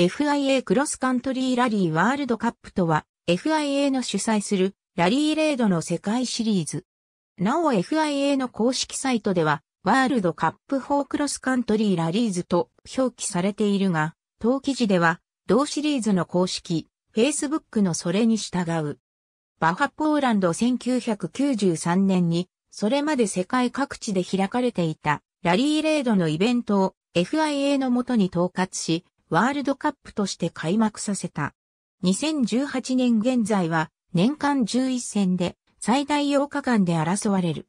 FIA クロスカントリーラリーワールドカップとは FIA の主催するラリーレードの世界シリーズ。なお FIA の公式サイトではワールドカップ4クロスカントリーラリーズと表記されているが、当記事では同シリーズの公式、Facebook のそれに従う。バハポーランド1993年に、それまで世界各地で開かれていたラリーレードのイベントを FIA のもとに統括し、ワールドカップとして開幕させた。2018年現在は年間11戦で最大8日間で争われる。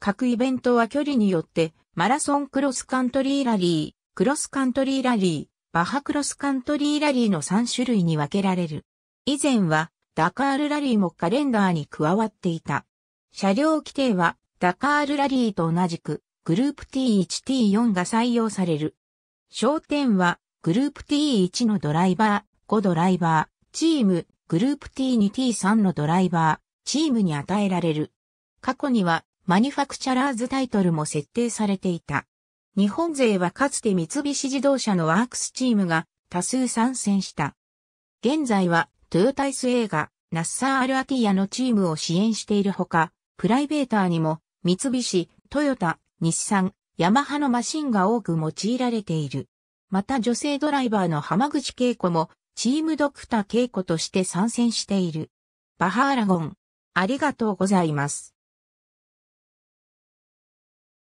各イベントは距離によってマラソンクロスカントリーラリー、クロスカントリーラリー、バハクロスカントリーラリーの3種類に分けられる。以前はダカールラリーもカレンダーに加わっていた。車両規定はダカールラリーと同じくグループ T1T4 が採用される。焦点はグループ T1 のドライバー、5ドライバー、チーム、グループ T2T3 のドライバー、チームに与えられる。過去には、マニュファクチャラーズタイトルも設定されていた。日本勢はかつて三菱自動車のワークスチームが多数参戦した。現在は、トヨタイス映画、ナッサー・アルアティアのチームを支援しているほか、プライベーターにも、三菱、トヨタ、日産、ヤマハのマシンが多く用いられている。また女性ドライバーの浜口恵子も、チームドクター恵子として参戦している。バハーラゴン、ありがとうございます。